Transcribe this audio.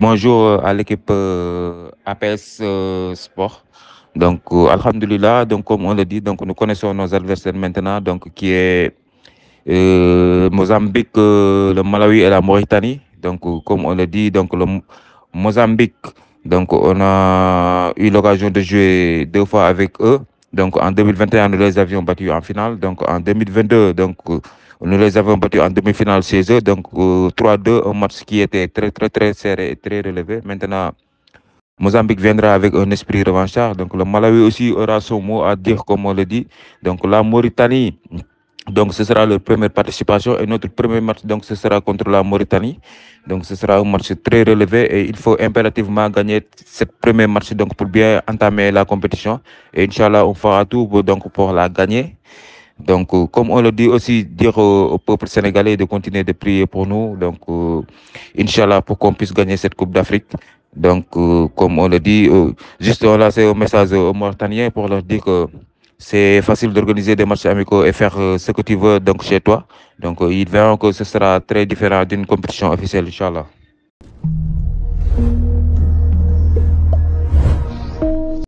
Bonjour euh, à l'équipe euh, APS euh, Sport. Donc, Alhamdulillah, donc, comme on le dit, donc, nous connaissons nos adversaires maintenant, donc, qui est Mozambique, le Malawi et la Mauritanie. Donc, comme on le dit, donc, le Mozambique, donc, on a eu l'occasion de jouer deux fois avec eux. Donc, en 2021, nous les avions battus en finale. Donc, en 2022, donc, nous les avons battus en demi-finale 16 donc 3-2, euh, un match qui était très, très, très serré et très relevé. Maintenant, Mozambique viendra avec un esprit revanchard. Donc le Malawi aussi aura son mot à dire, comme on le dit. Donc la Mauritanie, donc ce sera leur première participation et notre premier match, donc ce sera contre la Mauritanie. Donc ce sera un match très relevé et il faut impérativement gagner ce premier match donc pour bien entamer la compétition. Et Inch'Allah, on fera tout donc, pour la gagner. Donc, euh, comme on le dit aussi, dire au, peuple sénégalais de continuer de prier pour nous. Donc, euh, Inch'Allah, pour qu'on puisse gagner cette Coupe d'Afrique. Donc, euh, comme on le dit, euh, juste là, c'est un message aux Mauritaniens pour leur dire que c'est facile d'organiser des matchs amicaux et faire euh, ce que tu veux donc chez toi. Donc, ils verront que ce sera très différent d'une compétition officielle, Inch'Allah.